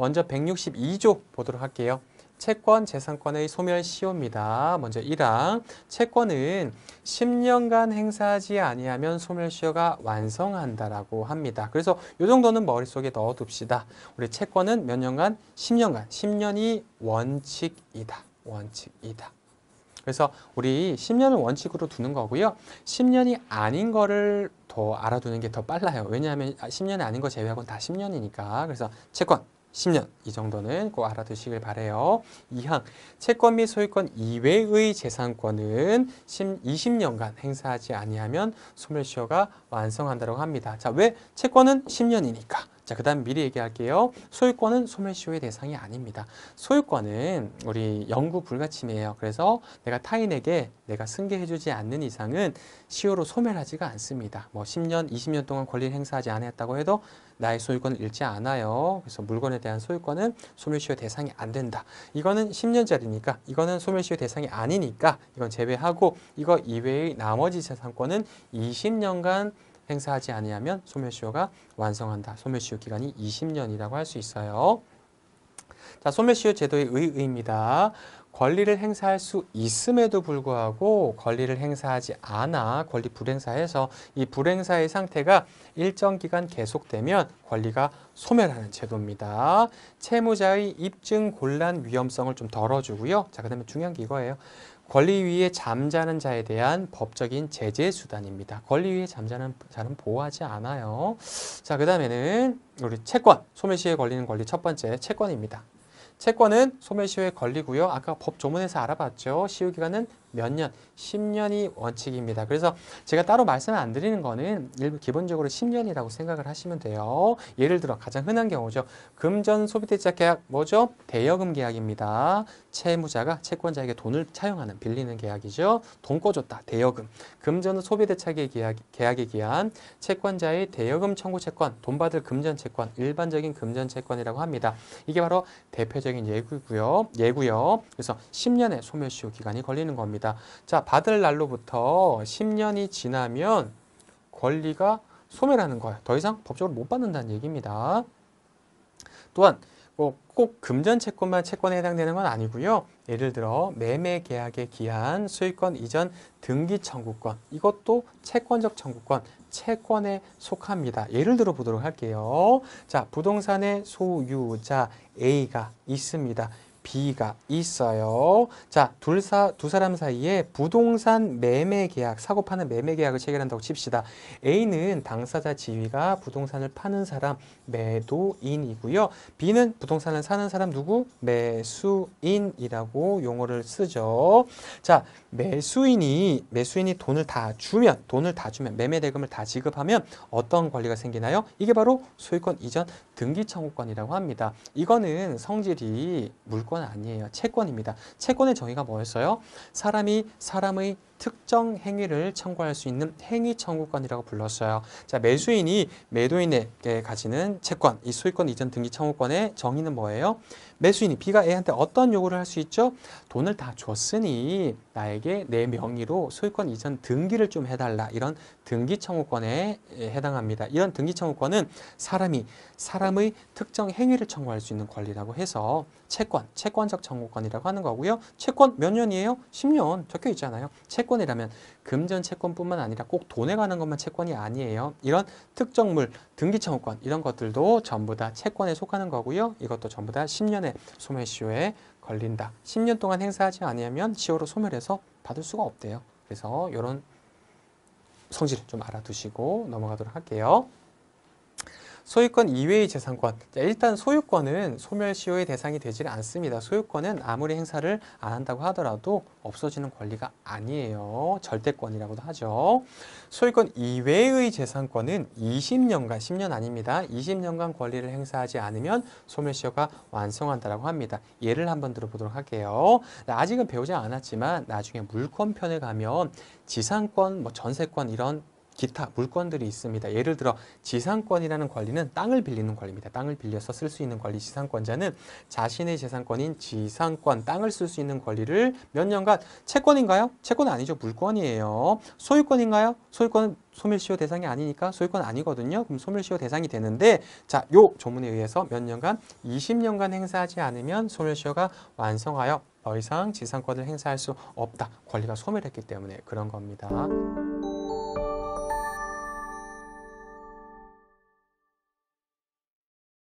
먼저 162조 보도록 할게요. 채권 재산권의 소멸 시효입니다. 먼저 1항 채권은 10년간 행사하지 아니하면 소멸 시효가 완성한다라고 합니다. 그래서 이 정도는 머릿속에 넣어둡시다. 우리 채권은 몇 년간? 10년간. 10년이 원칙이다. 원칙이다. 그래서 우리 10년을 원칙으로 두는 거고요. 10년이 아닌 거를 더 알아두는 게 더 빨라요. 왜냐하면 10년이 아, 아닌 거 제외하고는 다 10년이니까. 그래서 채권 10년 이 정도는 꼭 알아두시길 바래요. 2항 채권 및 소유권 이외의 재산권은 20년간 행사하지 아니하면 소멸시효가 완성한다고 합니다. 자, 왜 채권은 10년이니까 자, 그 다음 미리 얘기할게요. 소유권은 소멸시효의 대상이 아닙니다. 소유권은 우리 영구 불가침이에요. 그래서 내가 타인에게 내가 승계해주지 않는 이상은 시효로 소멸하지가 않습니다. 뭐 10년, 20년 동안 권리를 행사하지 않았다고 해도 나의 소유권을 잃지 않아요. 그래서 물건에 대한 소유권은 소멸시효 대상이 안 된다. 이거는 10년짜리니까 이거는 소멸시효 대상이 아니니까 이건 제외하고 이거 이외의 나머지 재산권은 20년간 행사하지 아니하면 소멸시효가 완성한다. 소멸시효 기간이 20년이라고 할 수 있어요. 자, 소멸시효 제도의 의의입니다. 권리를 행사할 수 있음에도 불구하고 권리를 행사하지 않아 권리 불행사에서 이 불행사의 상태가 일정 기간 계속되면 권리가 소멸하는 제도입니다. 채무자의 입증 곤란 위험성을 좀 덜어주고요. 자, 그 다음에 중요한 게 이거예요. 권리위에 잠자는 자에 대한 법적인 제재 수단입니다. 권리위에 잠자는 자는 보호하지 않아요. 자, 그 다음에는 우리 채권, 소멸시에 걸리는 권리 첫 번째 채권입니다. 채권은 소멸시효에 걸리고요. 아까 법 조문에서 알아봤죠. 시효기간은 몇 년? 10년이 원칙입니다. 그래서 제가 따로 말씀을 안 드리는 거는 일부 기본적으로 10년이라고 생각을 하시면 돼요. 예를 들어 가장 흔한 경우죠. 금전 소비대차 계약 뭐죠? 대여금 계약입니다. 채무자가 채권자에게 돈을 차용하는 빌리는 계약이죠. 돈 꿔줬다. 대여금. 금전 소비대차 계약, 계약에 기한 채권자의 대여금 청구 채권, 돈 받을 금전 채권, 일반적인 금전 채권이라고 합니다. 이게 바로 대표적 법적인 예구고요. 예구요 그래서 10년의 소멸시효 기간이 걸리는 겁니다. 자, 받을 날로부터 10년이 지나면 권리가 소멸하는 거예요. 더 이상 법적으로 못 받는다는 얘기입니다. 또한 꼭, 금전 채권만 채권에 해당되는 건 아니고요. 예를 들어 매매 계약에 기한, 수익권 이전, 등기 청구권 이것도 채권적 청구권, 채권에 속합니다. 예를 들어 보도록 할게요. 자, 부동산의 소유자 A가 있습니다. B가 있어요. 자, 둘, 사, 두 사람 사이에 부동산 매매 계약, 사고 파는 매매 계약을 체결한다고 칩시다. A는 당사자 지위가 부동산을 파는 사람 매도인이고요. B는 부동산을 사는 사람 누구? 매수인이라고 용어를 쓰죠. 자, 매수인이 매수인이 돈을 다 주면 돈을 다 주면 매매 대금을 다 지급하면 어떤 권리가 생기나요? 이게 바로 소유권 이전 등기 청구권이라고 합니다. 이거는 성질이 물권 아니에요. 채권입니다. 채권의 정의가 뭐였어요? 사람이 사람의 특정 행위를 청구할 수 있는 행위 청구권이라고 불렀어요. 자, 매수인이 매도인에게 가지는 채권, 이 소유권 이전 등기 청구권의 정의는 뭐예요? 매수인이 B가 A한테 어떤 요구를 할 수 있죠? 돈을 다 줬으니 나에게 내 명의로 소유권 이전 등기를 좀 해달라. 이런 등기 청구권에 해당합니다. 이런 등기 청구권은 사람이 사람의 특정 행위를 청구할 수 있는 권리라고 해서 채권, 채권적 청구권이라고 하는 거고요. 채권 몇 년이에요? 10년 적혀 있잖아요. 채권 채권이라면 금전 채권뿐만 아니라 꼭 돈에 관한 것만 채권이 아니에요. 이런 특정물, 등기청구권 이런 것들도 전부 다 채권에 속하는 거고요. 이것도 전부 다 10년의 소멸시효에 걸린다. 10년 동안 행사하지 않으면 시효로 소멸해서 받을 수가 없대요. 그래서 이런 성질을 좀 알아두시고 넘어가도록 할게요. 소유권 이외의 재산권, 일단 소유권은 소멸시효의 대상이 되질 않습니다. 소유권은 아무리 행사를 안 한다고 하더라도 없어지는 권리가 아니에요. 절대권이라고도 하죠. 소유권 이외의 재산권은 20년간, 10년 아닙니다. 20년간 권리를 행사하지 않으면 소멸시효가 완성한다고 합니다. 예를 한번 들어보도록 할게요. 네, 아직은 배우지 않았지만 나중에 물권편에 가면 지상권, 뭐 전세권 이런 기타 물권들이 있습니다. 예를 들어 지상권이라는 권리는 땅을 빌리는 권리입니다. 땅을 빌려서 쓸 수 있는 권리 지상권자는 자신의 재산권인 지상권 땅을 쓸 수 있는 권리를 몇 년간 채권인가요? 채권 아니죠. 물권이에요. 소유권인가요? 소유권은 소멸시효 대상이 아니니까 소유권 아니거든요. 그럼 소멸시효 대상이 되는데 자, 요 조문에 의해서 몇 년간 20년간 행사하지 않으면 소멸시효가 완성하여 더 이상 지상권을 행사할 수 없다. 권리가 소멸했기 때문에 그런 겁니다.